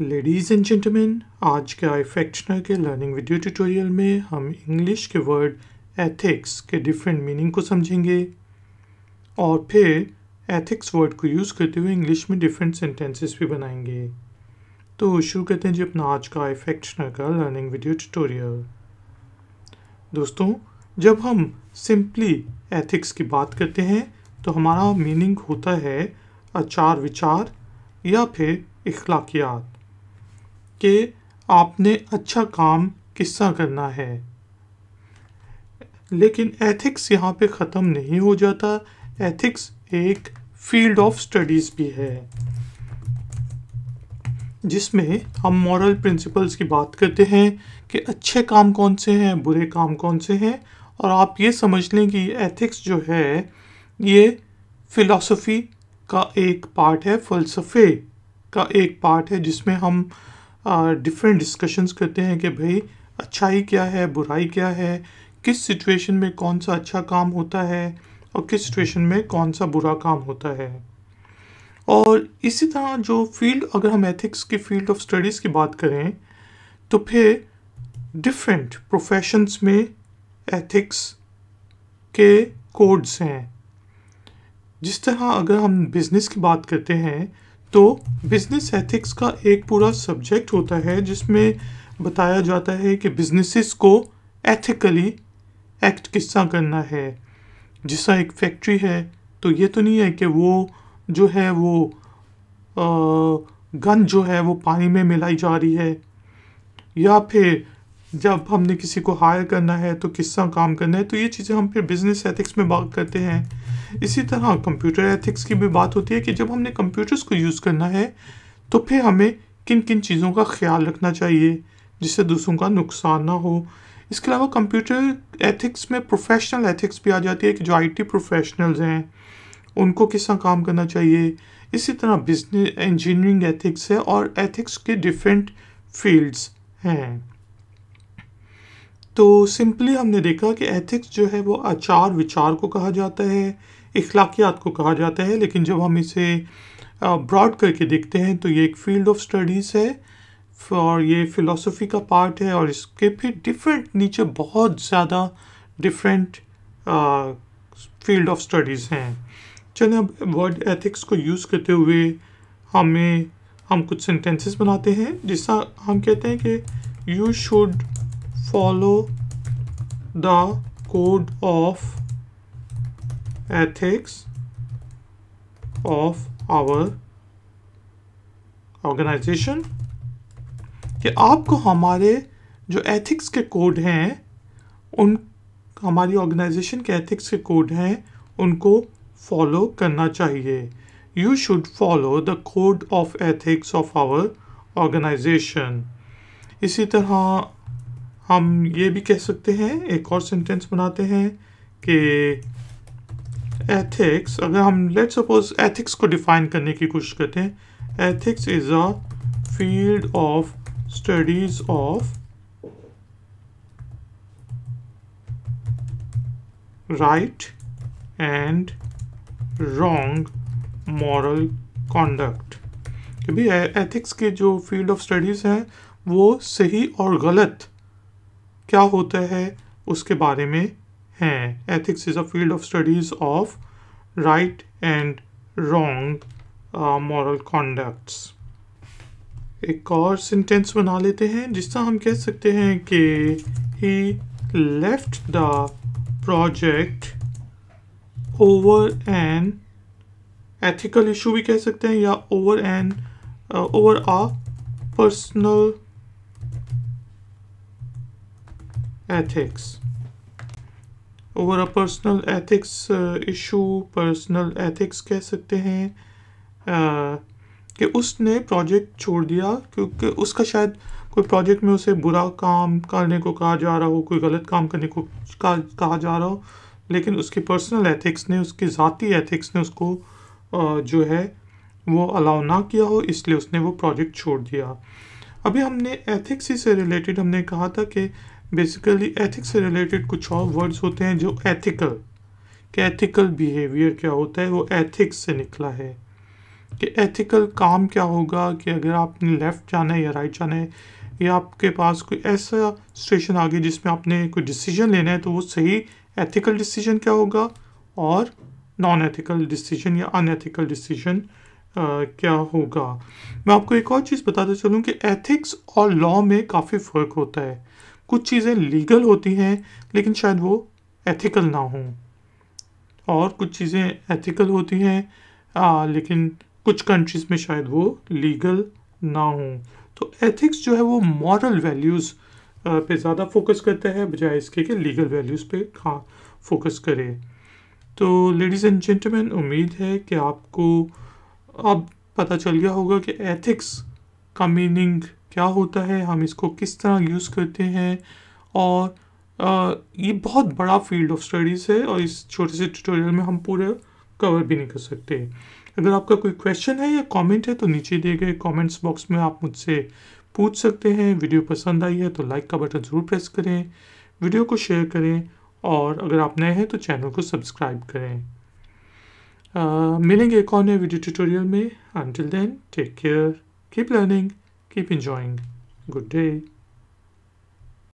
Ladies and gentlemen आज के आई फैक्शनर के लर्निंग वीडियो ट्यूटोरियल में हम इंग्लिश के वर्ड एथिक्स के डिफरेंट मीनिंग को समझेंगे और फिर एथिक्स वर्ड को यूज़ करते हुए इंग्लिश में डिफरेंट सेंटेंसेस भी बनाएंगे तो शुरू करते हैं जी अपना आज का आई फैक्शनर का लर्निंग वीडियो ट्यूटोरियल दोस्तों जब हम सिंपली एथिक्स की बात करते हैं तो हमारा मीनिंग होता है आचार विचार या फिर इखलाकियात कि आपने अच्छा काम किस्सा करना है लेकिन एथिक्स यहाँ पे ख़त्म नहीं हो जाता एथिक्स एक फील्ड ऑफ स्टडीज़ भी है जिसमें हम मॉरल प्रिंसिपल्स की बात करते हैं कि अच्छे काम कौन से हैं बुरे काम कौन से हैं और आप ये समझ लें कि एथिक्स जो है ये फ़िलासफ़ी का एक पार्ट है फ़लसफ़े का एक पार्ट है जिसमें हम डिफरेंट डिस्कशंस करते हैं कि भाई अच्छाई क्या है बुराई क्या है किस सिचुएशन में कौन सा अच्छा काम होता है और किस सिचुएशन में कौन सा बुरा काम होता है और इसी तरह जो फील्ड अगर हम एथिक्स की फील्ड ऑफ स्टडीज़ की बात करें तो फिर डिफरेंट प्रोफेशंस में एथिक्स के कोड्स हैं जिस तरह अगर हम बिज़नेस की बात करते हैं तो बिज़नेस एथिक्स का एक पूरा सब्जेक्ट होता है जिसमें बताया जाता है कि बिजनेसेस को एथिकली एक्ट किस तरह करना है जैसा एक फैक्ट्री है तो ये तो नहीं है कि वो जो है वो गन जो है वो पानी में मिलाई जा रही है या फिर जब हमने किसी को हायर करना है तो तरह काम करना है तो ये चीज़ें हम फिर बिज़नेस एथिक्स में बात करते हैं इसी तरह कंप्यूटर एथिक्स की भी बात होती है कि जब हमने कंप्यूटर्स को यूज़ करना है तो फिर हमें किन किन चीज़ों का ख्याल रखना चाहिए जिससे दूसरों का नुकसान ना हो इसके अलावा कंप्यूटर एथिक्स में प्रोफेशनल एथिक्स भी आ जाती है कि जो आईटी प्रोफेशनल्स हैं उनको तरह काम करना चाहिए इसी तरह बिजनेस इंजीनियरिंग एथिक्स है और एथिक्स के डिफरेंट फील्ड्स हैं तो सिंपली हमने देखा कि एथिक्स जो है वो आचार विचार को कहा जाता है इखलाकियात को कहा जाता है लेकिन जब हम इसे ब्रॉड करके देखते हैं तो ये एक फील्ड ऑफ स्टडीज़ है और ये फ़िलोसफी का पार्ट है और इसके फिर डिफरेंट नीचे बहुत ज़्यादा डिफरेंट फील्ड ऑफ स्टडीज़ हैं चलिए अब वर्ड एथिक्स को यूज़ करते हुए हमें हम कुछ सेंटेंसेस बनाते हैं जिसका हम कहते हैं कि you should follow the code of ethics of our organisation कि आपको हमारे जो एथिक्स के कोड हैं उन हमारी ऑर्गेनाइजेशन के एथिक्स के कोड हैं उनको फॉलो करना चाहिए you should follow the code of ethics of our organisation इसी तरह हम ये भी कह सकते हैं एक और सेंटेंस बनाते हैं कि एथिक्स अगर हम लेट सपोज एथिक्स को डिफाइन करने की कोशिश करते हैं ethics is a field of studies of right and wrong moral conduct क्योंकि एथिक्स के जो फील्ड ऑफ स्टडीज़ हैं वो सही और गलत क्या होता है उसके बारे में हैं ethics is a field of studies of right and wrong moral conducts एक और सेंटेंस बना लेते हैं तरह हम कह सकते हैं कि he left the project over an ethical issue भी कह सकते हैं या over an over a personal ethics over a personal ethics uh, issue personal ethics कह सकते हैं uh, कि उसने प्रोजेक्ट छोड़ दिया क्योंकि उसका शायद कोई प्रोजेक्ट में उसे बुरा काम करने को कहा जा रहा हो कोई गलत काम करने को कहा जा रहा हो लेकिन उसकी पर्सनल एथिक्स ने उसकी ज़ाती एथिक्स ने उसको uh, जो है वो अलाउ ना किया हो इसलिए उसने वो प्रोजेक्ट छोड़ दिया अभी हमने एथिक्स ही से रिलेटेड हमने कहा था कि बेसिकली एथिक्स से रिलेटेड कुछ और वर्ड्स होते हैं जो एथिकल कि एथिकल बिहेवियर क्या होता है वो एथिक्स से निकला है कि एथिकल काम क्या होगा कि अगर आपने लेफ़्ट जाना है या राइट जाना है या आपके पास कोई ऐसा सिचुएशन आ गया जिसमें आपने कोई डिसीजन लेना है तो वो सही एथिकल डिसीजन क्या होगा और नॉन एथिकल डिसीजन या अनएथिकल डिसीजन क्या होगा मैं आपको एक और चीज़ बताता चलूँ कि एथिक्स और लॉ में काफ़ी फ़र्क होता है कुछ चीज़ें लीगल होती हैं लेकिन शायद वो एथिकल ना हों और कुछ चीज़ें एथिकल होती हैं लेकिन कुछ कंट्रीज़ में शायद वो लीगल ना हों तो एथिक्स जो है वो मॉरल वैल्यूज़ पे ज़्यादा फोकस करता है बजाय इसके कि लीगल वैल्यूज़ पे कहाँ फोकस करे तो लेडीज़ एंड जेंटलमैन उम्मीद है कि आपको अब पता चल गया होगा कि एथिक्स का मीनिंग क्या होता है हम इसको किस तरह यूज़ करते हैं और आ, ये बहुत बड़ा फील्ड ऑफ स्टडीज़ है और इस छोटे से ट्यूटोरियल में हम पूरे कवर भी नहीं कर सकते अगर आपका कोई क्वेश्चन है या कमेंट है तो नीचे दिए गए कमेंट्स बॉक्स में आप मुझसे पूछ सकते हैं वीडियो पसंद आई है तो लाइक का बटन ज़रूर प्रेस करें वीडियो को शेयर करें और अगर आप नए हैं तो चैनल को सब्सक्राइब करें आ, मिलेंगे एक और नए वीडियो ट्यूटोरियल में until then take care keep learning Keep enjoying. Good day.